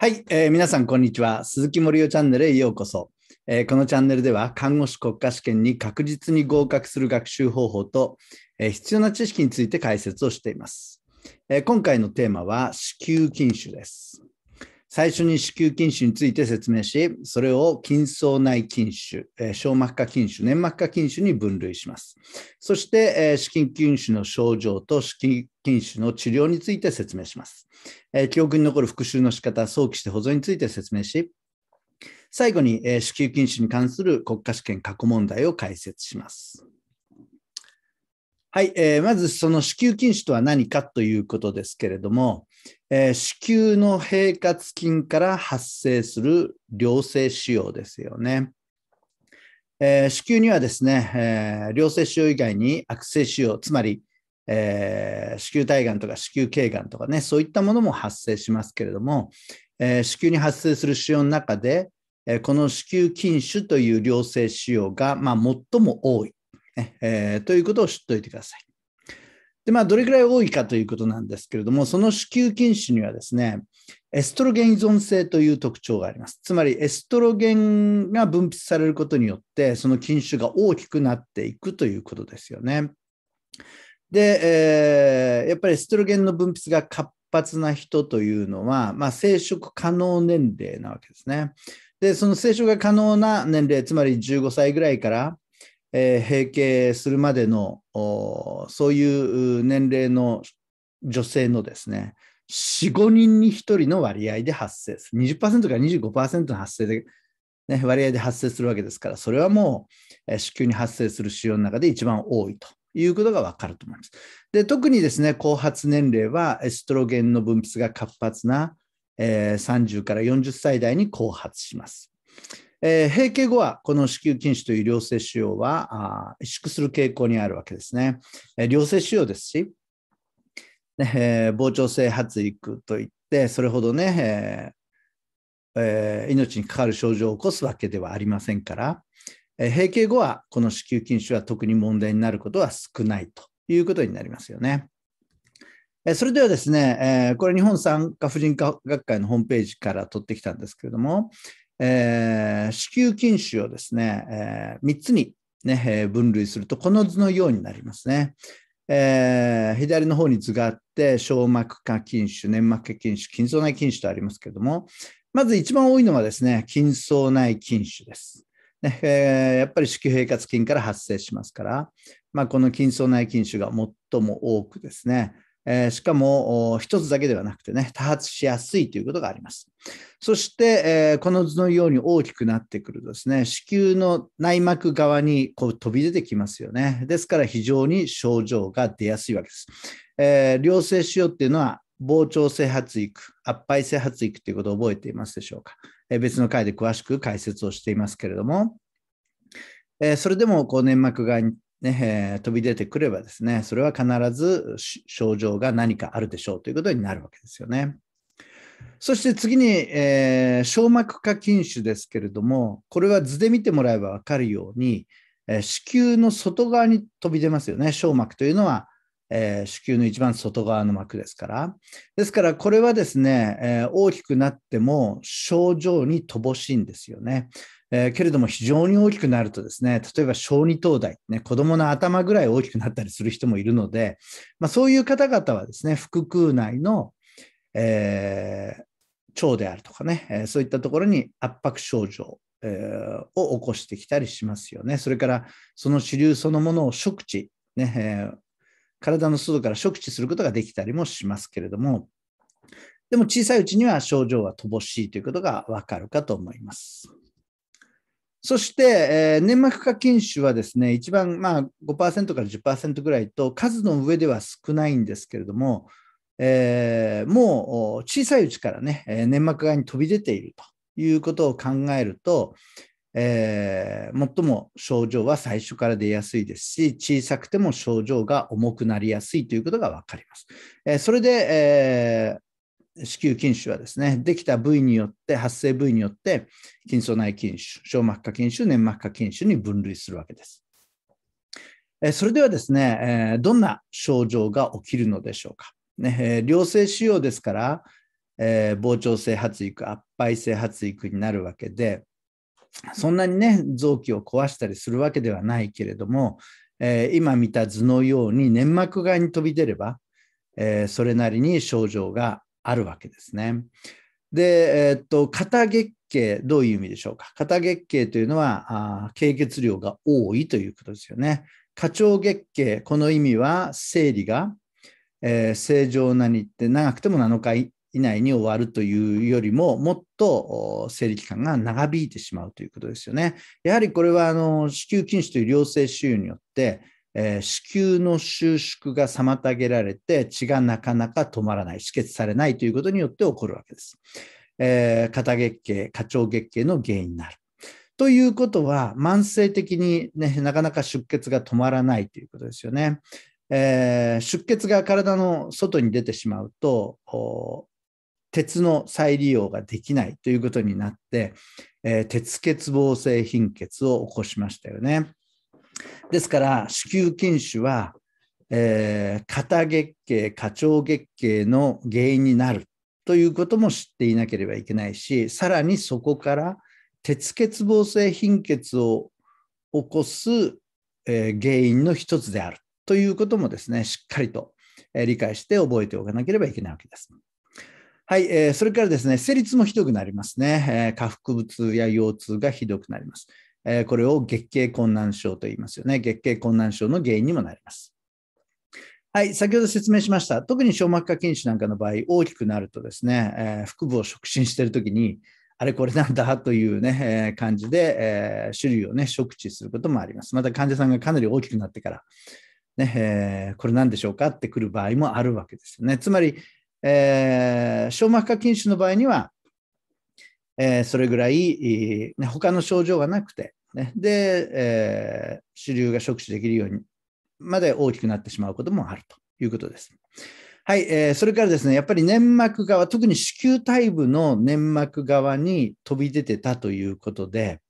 はい、えー、皆さん、こんにちは。鈴木森生チャンネルへようこそ、えー、このチャンネルでは、看護師国家試験に確実に合格する学習方法と、えー、必要な知識について解説をしています。え今回のテーマは、子宮筋腫です。最初に子宮筋腫について説明し、それを筋層内筋腫、小膜下筋腫、粘膜下筋腫に分類します。そして、子宮筋腫の症状と子宮筋腫の治療について説明します。記憶に残る復習の仕方、早期して保存について説明し、最後に、子宮筋腫に関する国家試験過去問題を解説します。はい、えー、まずその子宮筋腫とは何かということですけれども、えー、子宮の平滑筋から発生する良性腫瘍ですよね。えー、子宮にはですね、えー、良性腫瘍以外に悪性腫瘍、つまり、えー、子宮体がんとか子宮頸がんとかね、そういったものも発生しますけれども、えー、子宮に発生する腫瘍の中で、えこの子宮筋腫という良性腫瘍が、まあ、最も多い、えということを知っておいてください。で、まあ、どれぐらい多いかということなんですけれども、その子宮筋腫にはですね、エストロゲン依存性という特徴があります。つまり、エストロゲンが分泌されることによって、その筋腫が大きくなっていくということですよね。で、えー、やっぱりエストロゲンの分泌が活発な人というのは、まあ、生殖可能年齢なわけですね。で、その生殖が可能な年齢、つまり15歳ぐらいからえー、閉経するまでのそういう年齢の女性のですね45人に1人の割合で発生する20%から25%の発生で、ね、割合で発生するわけですからそれはもう、えー、子宮に発生する腫瘍の中で一番多いということが分かると思います。で特にですね後発年齢はエストロゲンの分泌が活発な、えー、30から40歳代に後発します。えー、閉経後はこの子宮筋腫という良性腫瘍は萎縮する傾向にあるわけですね。えー、良性腫瘍ですし、ねえー、膨張性発育といってそれほどね、えーえー、命に関わる症状を起こすわけではありませんから、えー、閉経後はこの子宮筋腫は特に問題になることは少ないということになりますよね。それではですね、これ日本産科婦人科学会のホームページから取ってきたんですけれども、えー、子宮筋腫をですね、えー、3つに、ねえー、分類すると、この図のようになりますね。えー、左の方に図があって、小膜下筋腫、粘膜下筋腫、筋層内筋腫とありますけども、まず一番多いのはですね、筋層内筋腫です。ねえー、やっぱり子宮平滑筋から発生しますから、まあ、この筋層内筋腫が最も多くですね、えー、しかも一つだけではなくてね、多発しやすいということがあります。そして、えー、この図のように大きくなってくるとですね、子宮の内膜側にこう飛び出てきますよね。ですから非常に症状が出やすいわけです。えー、良性腫瘍っていうのは膨張性発育、圧敗性発育っていうことを覚えていますでしょうか。え別の回で詳しく解説をしていますけれども、えそれでもこう粘膜側にね、飛び出てくればですね、それは必ず症状が何かあるでしょうということになるわけですよね。そして次に、えー、小膜下筋腫ですけれども、これは図で見てもらえば分かるように、えー、子宮の外側に飛び出ますよね。小膜というのは、えー、子宮の一番外側の膜ですから。ですから、これはですね、え大きくなっても症状に乏しいんですよね。えー、けれども非常に大きくなるとですね、例えば小児灯台、ね、子供の頭ぐらい大きくなったりする人もいるので、まあ、そういう方々はですね、腹腔内の、えー、腸であるとかね、えそういったところに圧迫症状、えを起こしてきたりしますよね。それからその支流そのものを食知、ねえ体の外から触知することができたりもしますけれども、でも小さいうちには症状は乏しいということがわかるかと思います。そして、えー、粘膜下筋腫はですね、一番、まあ5%から10%ぐらいと、数の上では少ないんですけれども、えー、もう小さいうちからね、粘膜がに飛び出ているということを考えると、えー、最も症状は最初から出やすいですし、小さくても症状が重くなりやすいということが分かります。えー、それで、えー、子宮筋腫はですね、できた部位によって、発生部位によって、筋層内筋腫、小膜下筋腫、粘膜下筋腫に分類するわけです。それではですね、どんな症状が起きるのでしょうか。ね、良性腫瘍ですから、えー、膨張性発育、圧敗性発育になるわけで、そんなにね、臓器を壊したりするわけではないけれども、えー、今見た図のように粘膜外に飛び出れば、えー、それなりに症状があるわけですね。で、えー、っと、肩月経、どういう意味でしょうか。肩月経というのは、経血量が多いということですよね。過長月経、この意味は、生理が、えー、正常な日って長くても7日以内に終わるというよりも、もっと生理期間が長引いてしまうということですよね。やはりこれはあの子宮筋腫という良性腫瘍によって、えー、子宮の収縮が妨げられて血がなかなか止まらない止血されないということによって起こるわけです。えー、肩月経過長月経の原因になる。ということは慢性的に、ね、なかなか出血が止まらないということですよね。えー、出血が体の外に出てしまうと鉄の再利用ができないということになって、えー、鉄欠乏性貧血を起こしましたよね。ですから子宮筋腫は、えー、肩月経過長月経の原因になるということも知っていなければいけないしさらにそこから鉄欠乏性貧血を起こす、えー、原因の一つであるということもですねしっかりと、えー、理解して覚えておかなければいけないわけです。はい、えー、それからですね、生立もひどくなりますね、えー、下腹部痛や腰痛がひどくなります。えこれを月経困難症と言いますよね。月経困難症の原因にもなります。はい、先ほど説明しました。特に小膜下筋腫なんかの場合、大きくなるとですね、え腹部を触診しているときに、あれこれなんだというね、え感じで、え種類をね、触知することもあります。また患者さんがかなり大きくなってから、ねえこれ何でしょうかってくる場合もあるわけですよね。つまり、えー、小膜下筋腫の場合には、えー、それぐらい、ね、他の症状がなくて、ね、で、えー、主流が触手できるようにまで大きくなってしまうこともあるということです。はい、えー、それからですね、やっぱり粘膜側、特に子宮体部の粘膜側に飛び出てたということで、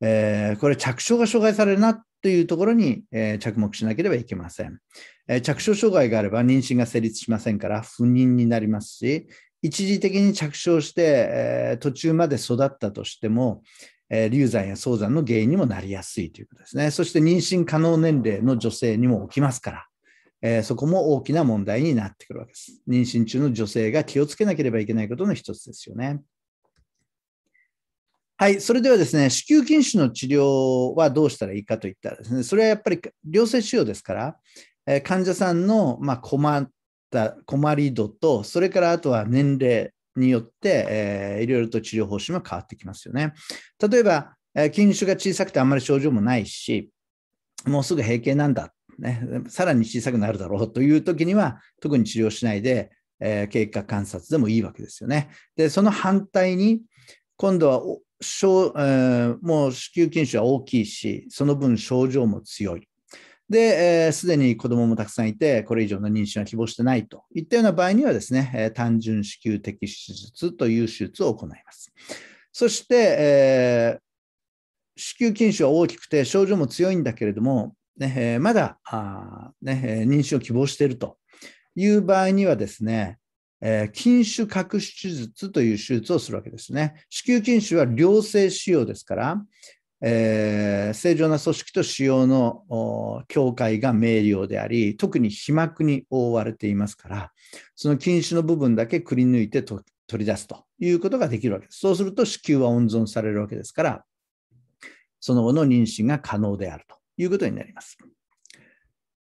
えー、これ着床が障害されるなというところに、えー、着目しなければいけません、えー、着床障害があれば妊娠が成立しませんから不妊になりますし、一時的に着床して、えー、途中まで育ったとしても、えー、流産や早産の原因にもなりやすいということですね。そして妊娠可能年齢の女性にも起きますから、えー、そこも大きな問題になってくるわけです。妊娠中の女性が気をつけなければいけないことの一つですよね。はい、それではですね、子宮筋腫の治療はどうしたらいいかといったらですね、それはやっぱり良性腫瘍ですから、えー、患者さんの、まあ、困っった困り度と、それからあとは年齢によって、えー、いろいろと治療方針は変わってきますよね。例えば、えー、筋腫が小さくてあんまり症状もないし、もうすぐ閉経なんだ、ね、さらに小さくなるだろうという時には、特に治療しないで、えー、経過観察でもいいわけですよね。で、その反対に、今度は小、えー、もう子宮筋腫は大きいし、その分症状も強い。で、す、えー、で、に子供もたくさんいて、これ以上の妊娠は希望してないといったような場合にはですね、えー、単純子宮的手術という手術を行います。そして、えー、子宮筋腫は大きくて症状も強いんだけれども、ねえー、まだあ、ねえー、妊娠を希望しているという場合にはですね、えー、筋腫核手術という手術をするわけですね。子宮筋腫は良性腫瘍ですから、えー、正常な組織と腫瘍の境界が明瞭であり、特に皮膜に覆われていますから、その禁止の部分だけくり抜いて取り出すということができるわけです。そうすると子宮は温存されるわけですから、その後の妊娠が可能であるということになります。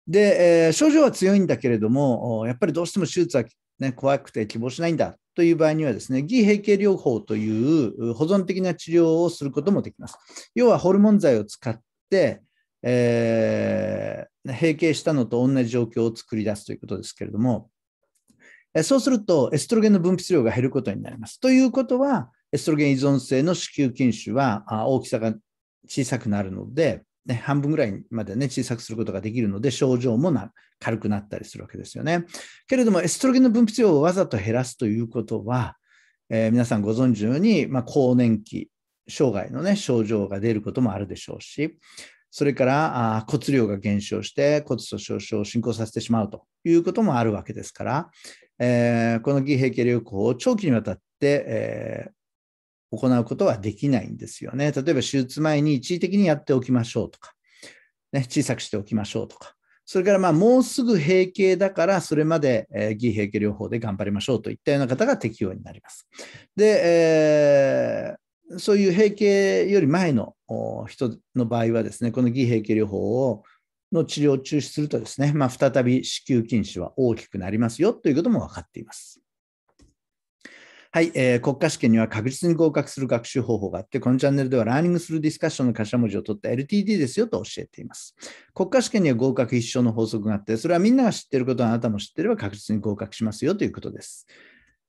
で、えー、症状は強いんだけれども、やっぱりどうしても手術は、ね、怖くて希望しないんだという場合にはですね、偽閉経療法という保存的な治療をすることもできます。要はホルモン剤を使って、えー、閉経したのと同じ状況を作り出すということですけれども、そうするとエストロゲンの分泌量が減ることになります。ということは、エストロゲン依存性の子宮筋腫は大きさが小さくなるので、ね、半分ぐらいまでね、小さくすることができるので、症状も軽くなったりするわけですよね。けれども、エストロゲンの分泌量をわざと減らすということは、えー、皆さんご存知のように、まあ、更年期、障害のね、症状が出ることもあるでしょうし、それからあ骨量が減少して骨粗しょう症を進行させてしまうということもあるわけですから、えー、この偽閉経療法を長期にわたって、えー、行うことはできないんですよね。例えば手術前に一時的にやっておきましょうとか、ね、小さくしておきましょうとか、それからまあもうすぐ閉経だから、それまで、え閉経療法で頑張りましょうといったような方が適用になります。で、えー、そういう閉経より前の人の場合はですね、この偽閉経療法をの治療を中止するとですね、まあ、再び子宮筋腫は大きくなりますよということも分かっています。はい、えー、国家試験には確実に合格する学習方法があって、このチャンネルではラーニングするディスカッションの頭文字を取った LTD ですよと教えています。国家試験には合格必勝の法則があって、それはみんなが知っていることをあなたも知っていれば確実に合格しますよということです。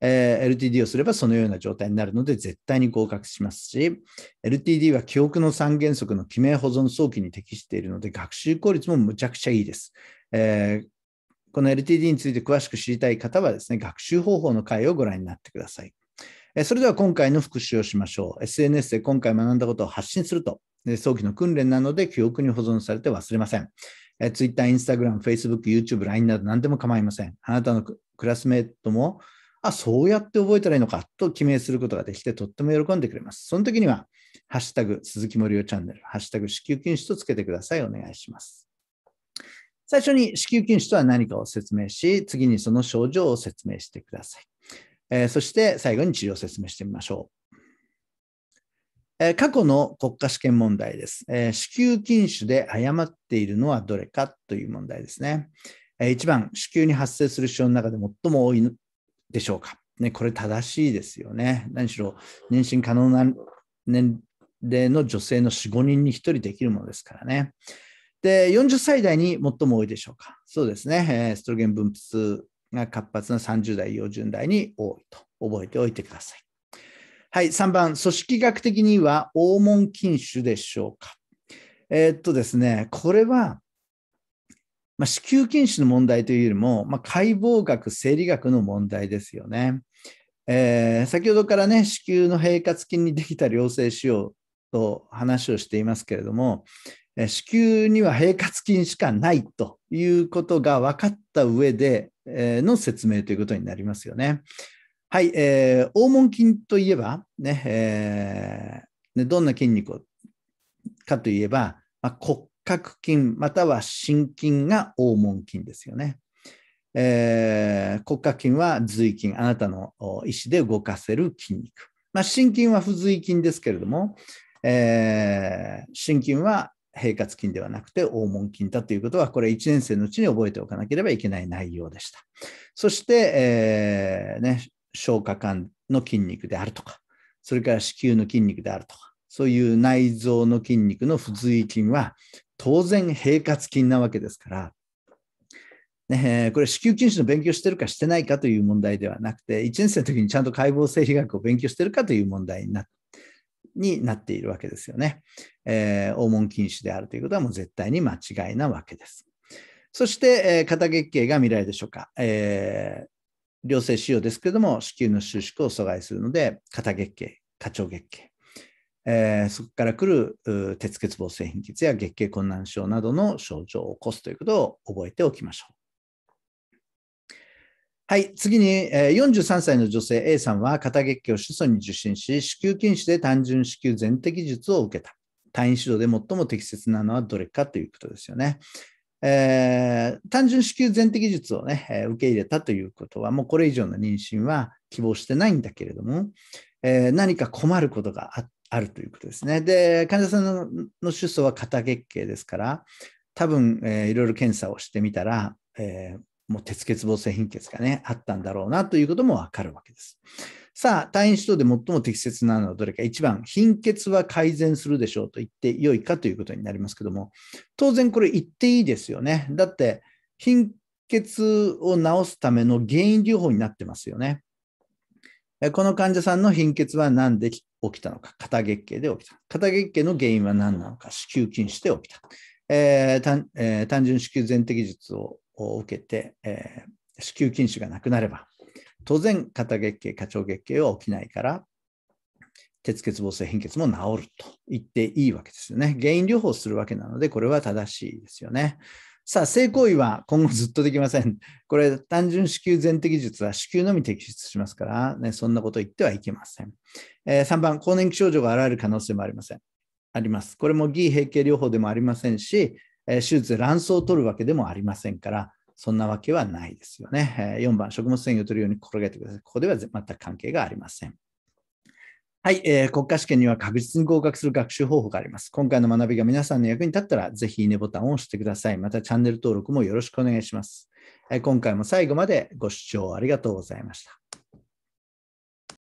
えー、LTD をすればそのような状態になるので絶対に合格しますし、LTD は記憶の三原則の記名保存早期に適しているので学習効率もむちゃくちゃいいです。えー、この LTD について詳しく知りたい方はですね、学習方法の回をご覧になってください。それでは今回の復習をしましょう。SNS で今回学んだことを発信すると、早期の訓練なので記憶に保存されて忘れません。Twitter、Instagram、Facebook、YouTube、LINE など何でも構いません。あなたのクラスメートも、あ、そうやって覚えたらいいのかと記名することができてとっても喜んでくれます。その時には、ハッシュタグ、鈴木森生チャンネル、ハッシュタグ、子宮禁止とつけてください。お願いします。最初に子宮筋腫とは何かを説明し、次にその症状を説明してください。えー、そして最後に治療を説明してみましょう。えー、過去の国家試験問題です、えー、子宮筋腫で誤っているのはどれかという問題ですね。え1番、子宮に発生する腫瘍の中で最も多いでしょうか。ね、これ正しいですよね。何しろ妊娠可能な年齢の女性の4、5人に1人できるものですからね。で、40歳代に最も多いでしょうか。そうですね。エストロゲン分泌が活発な30代、40代に多いと覚えておいてください。はい、3番、組織学的には黄門菌種でしょうか。えー、っとですね、これは、まあ、子宮筋腫の問題というよりも、まあ、解剖学、生理学の問題ですよね。えー、先ほどからね、子宮の平滑筋にできた良性腫瘍と話をしていますけれども、子宮には平滑筋しかないということが分かった上での説明ということになりますよね。はい、えー、黄門筋といえばね、えー、どんな筋肉かといえば、まあ、骨格筋または心筋が黄門筋ですよね。えー、骨格筋は髄筋、あなたの意思で動かせる筋肉。まあ、心筋は不随筋ですけれども、えー、心筋は平滑筋ではなくて黄門筋だということは、これ1年生のうちに覚えておかなければいけない内容でした。そして、えー、ね、消化管の筋肉であるとか、それから子宮の筋肉であるとか、そういう内臓の筋肉の不随筋は、当然平滑筋なわけですから、ね、これ子宮筋腫の勉強してるかしてないかという問題ではなくて、1年生の時にちゃんと解剖性理学を勉強してるかという問題になっになっているわけですよね。えー、黄門禁止であるということはもう絶対に間違いなわけです。そして、えー、肩月経が見られるでしょうか。えー、良性腫瘍ですけれども、子宮の収縮を阻害するので、肩月経、過長月経。えー、そこから来る鉄欠乏性貧血や月経困難症などの症状を起こすということを覚えておきましょう。はい、次に、43歳の女性 A さんは肩月経を主訴に受診し、子宮筋腫で単純子宮全摘術を受けた。単位指導で最も適切なのはどれかということですよね。えー、単純子宮全摘術をね、受け入れたということは、もうこれ以上の妊娠は希望してないんだけれども、えー、何か困ることがあるということですね。で、患者さんのの出走は肩月経ですから、多分、えー、いろいろ検査をしてみたら、えー、もう鉄欠乏性貧血がね、あったんだろうなということもわかるわけです。さあ、退院指導で最も適切なのはどれか。1番、貧血は改善するでしょうと言ってよいかということになりますけども、当然これ言っていいですよね。だって、貧血を治すための原因療法になってますよね。この患者さんの貧血は何で起きたのか。肩月経で起きた。肩月経の原因は何なのか。子宮筋して起きた。えーえー、単純子宮全摘術をを受けて、えー、子宮筋腫がなくなれば、当然、肩月経、過長月経は起きないから、鉄欠乏性貧血も治ると言っていいわけですよね。原因療法をするわけなので、これは正しいですよね。さあ、性行為は今後ずっとできません。これ、単純子宮全摘術は子宮のみ摘出しますから、ね、そんなこと言ってはいけません。えー、3番、更年期症状が現れる可能性もありません。あります。これも偽閉経療法でもありませんし、え手術で卵巣を取るわけでもありませんから、そんなわけはないですよね。え4番、食物繊維を取るように心がけてください。ここでは全く関係がありません。はい、えー、国家試験には確実に合格する学習方法があります。今回の学びが皆さんの役に立ったら、ぜひいいねボタンを押してください。またチャンネル登録もよろしくお願いします。えー、今回も最後までご視聴ありがとうございました。